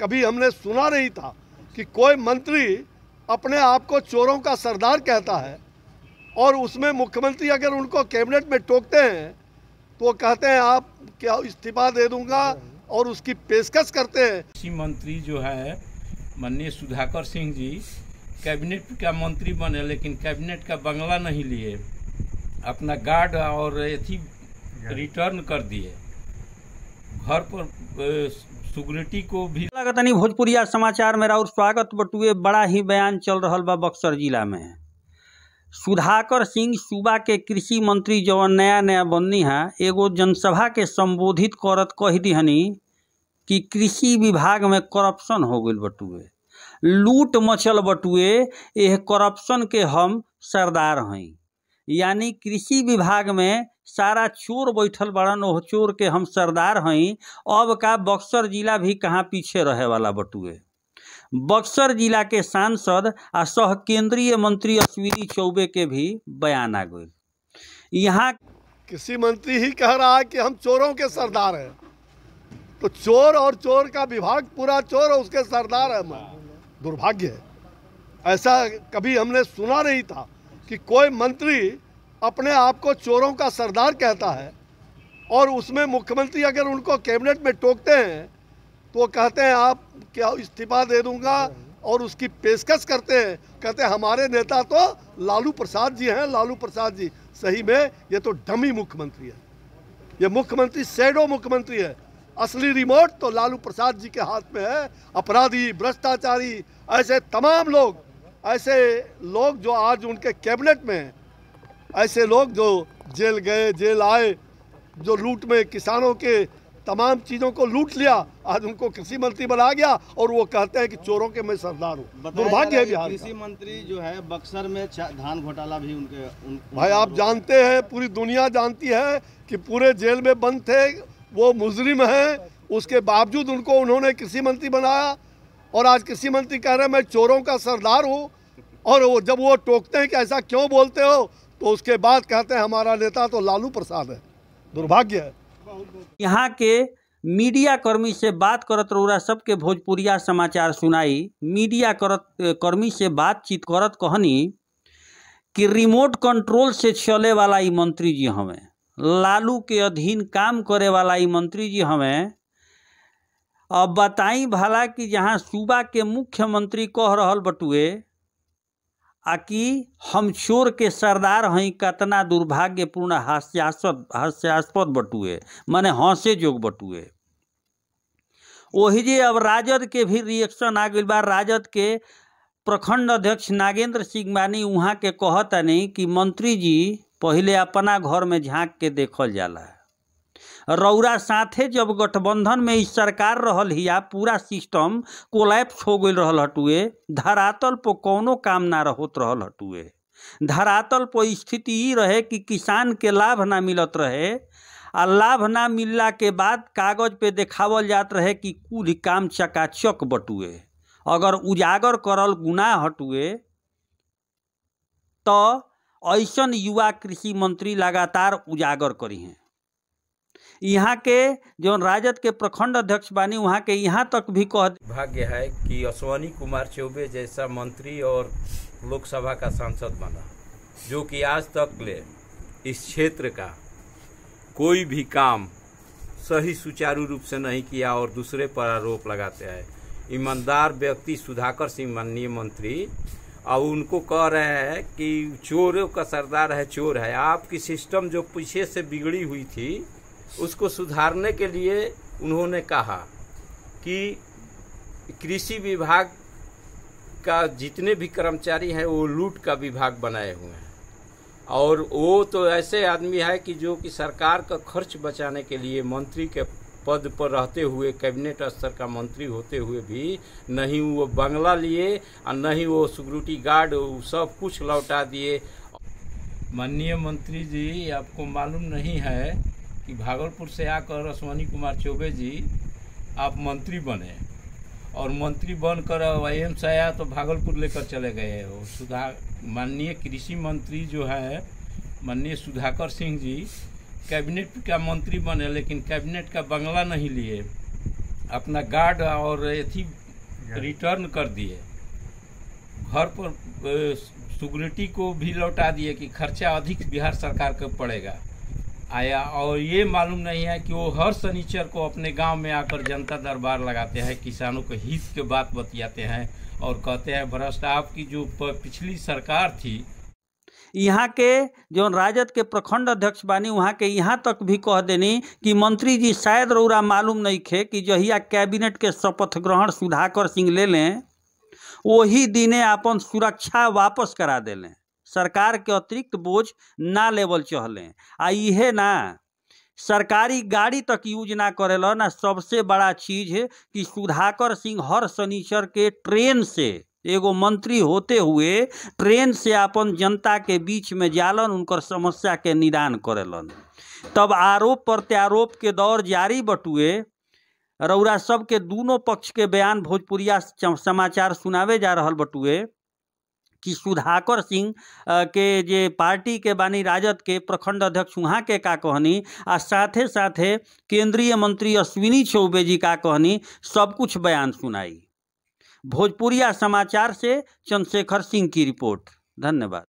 कभी हमने सुना नहीं था कि कोई मंत्री अपने आप को चोरों का सरदार कहता है और उसमें मुख्यमंत्री अगर उनको कैबिनेट में टोकते हैं तो वो कहते हैं आप क्या इस्तीफा दे दूंगा और उसकी पेशकश करते हैं कृषि मंत्री जो है माननीय सुधाकर सिंह जी कैबिनेट का मंत्री बने लेकिन कैबिनेट का बंगला नहीं लिए अपना गार्ड और अथी रिटर्न कर दिए घर पर सुग्रेटी को भी नहीं भोजपुरिया समाचार में राउर स्वागत बटुए बड़ा ही बयान चल रहा बा बक्सर जिला में सुधाकर सिंह सूबा के कृषि मंत्री जवन नया नया बननी है एगो जनसभा के संबोधित करत कह दिहनी कि कृषि विभाग में करप्शन हो गई बटुए लूट मचल बटुए यह करप्शन के हम सरदार हैं यानी कृषि विभाग में सारा चोर बैठल बड़न ओह चोर के हम सरदार हई अब का बक्सर जिला भी कहाँ पीछे रहे वाला बटुए बक्सर जिला के सांसद आ सह केंद्रीय मंत्री अश्विनी चौबे के भी बयान आ गए यहाँ किसी मंत्री ही कह रहा है कि हम चोरों के सरदार हैं तो चोर और चोर का विभाग पूरा चोर और उसके सरदार है मैं दुर्भाग्य है ऐसा कभी हमने सुना नहीं था कि कोई मंत्री अपने आप को चोरों का सरदार कहता है और उसमें मुख्यमंत्री अगर उनको कैबिनेट में टोकते हैं तो कहते हैं आप क्या इस्तीफा दे दूंगा और उसकी पेशकश करते हैं कहते हैं हमारे नेता तो लालू प्रसाद जी हैं लालू प्रसाद जी सही में ये तो डमी मुख्यमंत्री है ये मुख्यमंत्री सैडो मुख्यमंत्री है असली रिमोट तो लालू प्रसाद जी के हाथ में है अपराधी भ्रष्टाचारी ऐसे तमाम लोग ऐसे लोग जो आज उनके कैबिनेट में हैं ऐसे लोग जो जेल गए जेल आए जो लूट में किसानों के तमाम चीज़ों को लूट लिया आज उनको कृषि मंत्री बनाया गया और वो कहते हैं कि चोरों के मैं सरदार हूँ दुर्भाग्य है बिहार कृषि मंत्री जो है बक्सर में धान घोटाला भी उनके उन, भाई आप जानते हैं पूरी दुनिया जानती है कि पूरे जेल में बंद थे वो मुजरिम हैं उसके बावजूद उनको उन्होंने कृषि मंत्री बनाया और आज कृषि मंत्री कह रहे हैं मैं चोरों का सरदार हूँ और वो जब वो टोकते हैं कि ऐसा क्यों बोलते हो तो उसके बाद कहते हैं हमारा नेता तो लालू प्रसाद है दुर्भाग्य है यहाँ के मीडिया कर्मी से बात करत रूरा सबके भोजपुरिया समाचार सुनाई मीडिया करत कर्मी से बातचीत करत कहनी कि रिमोट कंट्रोल से चले वाला ई मंत्री जी हमें लालू के अधीन काम करे वाला ई मंत्री जी हमें अब बताई भला कि जहाँ सूबा के मुख्यमंत्री कह रहा बटुए कि हम चोर के सरदार हई कतना दुर्भाग्यपूर्ण हास्यास्पद हास्यास्पद बटुए माने हंसे जोग बटुए वही जे अब राजद के भी रिएक्शन आ गई बार राजद के प्रखंड अध्यक्ष नागेंद्र सिंह मानी वहाँ के कहता नहीं कि मंत्री जी पहले अपना घर में झाँक के देखल जाला रौरा साथे जब गठबंधन में इस सरकार रहल हिया पूरा सिस्टम कोलैप्स हो गई रहल हटुए धरातल पर कोनो काम ना रहोत रहल हटुए धरातल पर स्थिति रहे कि किसान के लाभ ना मिलत रहे आ लाभ ना मिलला के बाद कागज पे देखावल जात रहे कि कुल काम चकाचक बटुए अगर उजागर करल गुना हटुए तो ऐसा युवा कृषि मंत्री लगातार उजागर करी हैं यहाँ के जो राजद के प्रखंड अध्यक्ष बानी वहाँ के यहाँ तक भी कह भाग्य है कि अश्वनी कुमार चौबे जैसा मंत्री और लोकसभा का सांसद बना जो कि आज तक ले इस क्षेत्र का कोई भी काम सही सुचारू रूप से नहीं किया और दूसरे पर आरोप लगाते हैं ईमानदार व्यक्ति सुधाकर सिंह माननीय मंत्री और उनको कह रहे हैं कि चोरों का सरदार है चोर है आपकी सिस्टम जो पीछे से बिगड़ी हुई थी उसको सुधारने के लिए उन्होंने कहा कि कृषि विभाग का जितने भी कर्मचारी हैं वो लूट का विभाग बनाए हुए हैं और वो तो ऐसे आदमी है कि जो कि सरकार का खर्च बचाने के लिए मंत्री के पद पर रहते हुए कैबिनेट स्तर का मंत्री होते हुए भी नहीं वो बंगला लिए और नहीं वो सिक्योरिटी गार्ड सब कुछ लौटा दिए माननीय मंत्री जी आपको मालूम नहीं है कि भागलपुर से आकर अश्वनी कुमार चौबे जी आप मंत्री बने और मंत्री बनकर एम से आया तो भागलपुर लेकर चले गए हो सुधा माननीय कृषि मंत्री जो है माननीय सुधाकर सिंह जी कैबिनेट का मंत्री बने लेकिन कैबिनेट का बंगला नहीं लिए अपना गार्ड और अथी रिटर्न कर दिए घर पर सिक्योरिटी को भी लौटा दिए कि खर्चा अधिक बिहार सरकार को पड़ेगा आया और ये मालूम नहीं है कि वो हर शनिचर को अपने गांव में आकर जनता दरबार लगाते हैं किसानों के हित के बात बतियाते हैं और कहते हैं भ्रष्ट आपकी जो पिछली सरकार थी यहाँ के जो राजद के प्रखंड अध्यक्ष बानी वहाँ के यहाँ तक भी कह देनी कि मंत्री जी शायद रौरा मालूम नहीं खे कि जहिया कैबिनेट के शपथ ग्रहण सुधाकर सिंह ले लें वही दिने अपन सुरक्षा वापस करा देलें सरकार के अतिरिक्त बोझ ना लेवल चहलें आ इहे ना सरकारी गाड़ी तक यूज ना करेला ना सबसे बड़ा चीज है कि सुधाकर सिंह हर शनिचर के ट्रेन से एगो मंत्री होते हुए ट्रेन से अपन जनता के बीच में जालन उनकर समस्या के निदान करेलन तब आरोप प्रत्यारोप के दौर जारी बटुए रौरा सबके दोनों पक्ष के बयान भोजपुरिया समाचार सुनावे जा रहा बटुए कि सुधाकर सिंह के जे पार्टी के बानी राजद के प्रखंड अध्यक्ष वहाँ के का कहनी आ साथे साथे केंद्रीय मंत्री अश्विनी चौबे जी का कहनी सब कुछ बयान सुनाई भोजपुरिया समाचार से चंद्रशेखर सिंह की रिपोर्ट धन्यवाद